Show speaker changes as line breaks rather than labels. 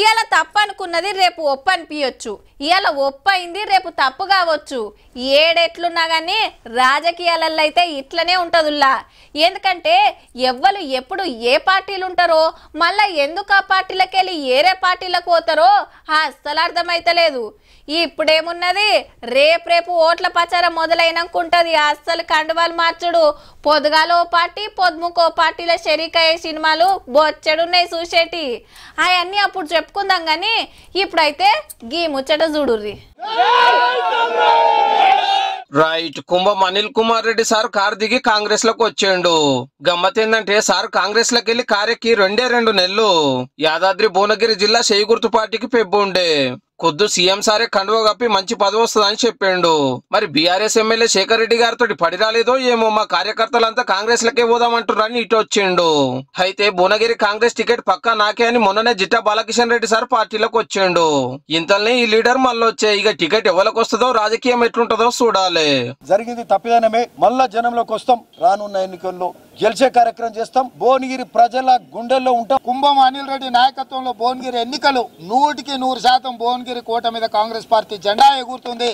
ఇవాళ తప్పు అనుకున్నది రేపు ఒప్పు అనిపించచ్చు ఇవాళ ఒప్పు అయింది రేపు తప్పు కావచ్చు ఏడెట్లున్నా కానీ రాజకీయాలలో అయితే ఇట్లనే ఉంటుందిలా ఎందుకంటే ఎవ్వరు ఎప్పుడు ఏ పార్టీలు ఉంటారో మళ్ళీ ఎందుకు ఆ పార్టీలకు వెళ్ళి ఏరే పార్టీలకు పోతారో అస్సలు అర్థమైతలేదు ఇప్పుడేమున్నది రేపు రేపు ఓట్ల ప్రచారం మొదలైనకుంటుంది అస్సలు కండువాలు మార్చుడు పొదుగాలో పార్టీ పార్టీలో పార్టీల షరీకయ్యే సినిమాలు బొచ్చడున్నాయి చూసేటి అవన్నీ అప్పుడు చెప్పుకుందాం కానీ ఇప్పుడైతే గీ ముచ్చట చూడుర్రి
right Kumbham Anil Kumar Reddy sir car దిగి కాంగ్రెస్ లోకి వచ్చేయండు గమ్మత్ ఏంటంటే సార్ కాంగ్రెస్ లోకి వెళ్లి కార్యకి రెండే రెండు నెలలు యాదాద్రి భువనగిరి జిల్లా చేయగుర్తు పార్టీకి పెబ్బు ఉండే కొద్దు సీఎం సారే కండువ కప్పి మంచి పదవి వస్తుందని చెప్పిండు మరి బీఆర్ఎస్ ఎమ్మెల్యే శేఖర్ రెడ్డి గారితో పడి రాలేదో ఏమో మా కార్యకర్తలంతా కాంగ్రెస్ లకే పోదామంటున్నారని ఇటు వచ్చిండు అయితే భువనగిరి కాంగ్రెస్ టికెట్ పక్కా నాకే అని మొన్ననే జిట్టా బాలకిషన్ రెడ్డి సార్ పార్టీలోకి వచ్చిండు ఇంతల్ని ఈ లీడర్ మళ్ళీ వచ్చే ఇక టికెట్ ఎవరికి వస్తుందో రాజకీయం ఎట్లుంటుందో చూడాలి
జరిగింది తప్పిదనమే మళ్ళా జనంలోకి వస్తాం రానున్న ఎన్నికల్లో గెలిచే కార్యక్రమం చేస్తాం భువనగిరి ప్రజల గుండెల్లో ఉంటాం కుంభం అనిల్ రెడ్డి నాయకత్వంలో భువనగిరి ఎన్నికలు నూటికి నూరు శాతం భువనగిరి కోట మీద కాంగ్రెస్ పార్టీ జెండా ఎగురుతుంది